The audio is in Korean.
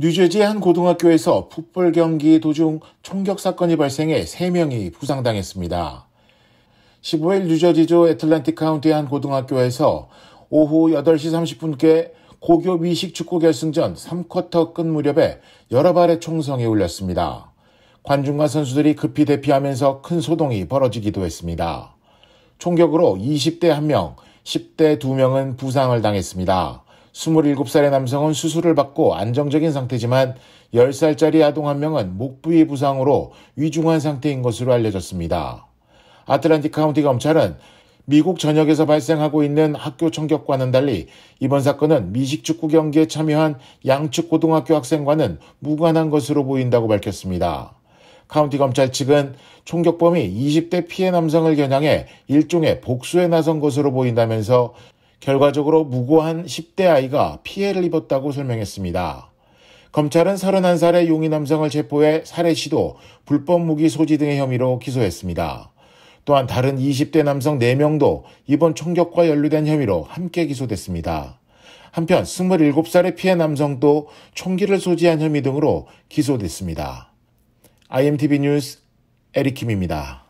뉴저지 한 고등학교에서 풋볼 경기 도중 총격 사건이 발생해 3명이 부상당했습니다. 15일 뉴저지주 애틀랜틱 카운티의 한 고등학교에서 오후 8시 30분께 고교 미식 축구 결승전 3쿼터 끝 무렵에 여러 발의 총성이 울렸습니다. 관중과 선수들이 급히 대피하면서 큰 소동이 벌어지기도 했습니다. 총격으로 20대 1명, 10대 2명은 부상을 당했습니다. 27살의 남성은 수술을 받고 안정적인 상태지만 10살짜리 아동 한 명은 목 부위 부상으로 위중한 상태인 것으로 알려졌습니다. 아틀란틱 카운티 검찰은 미국 전역에서 발생하고 있는 학교 총격과는 달리 이번 사건은 미식축구 경기에 참여한 양측 고등학교 학생과는 무관한 것으로 보인다고 밝혔습니다. 카운티 검찰 측은 총격범이 20대 피해 남성을 겨냥해 일종의 복수에 나선 것으로 보인다면서 결과적으로 무고한 10대 아이가 피해를 입었다고 설명했습니다. 검찰은 31살의 용인 남성을 체포해 살해 시도, 불법 무기 소지 등의 혐의로 기소했습니다. 또한 다른 20대 남성 4명도 이번 총격과 연루된 혐의로 함께 기소됐습니다. 한편 27살의 피해 남성도 총기를 소지한 혐의 등으로 기소됐습니다. IMTV 뉴스 에릭킴입니다.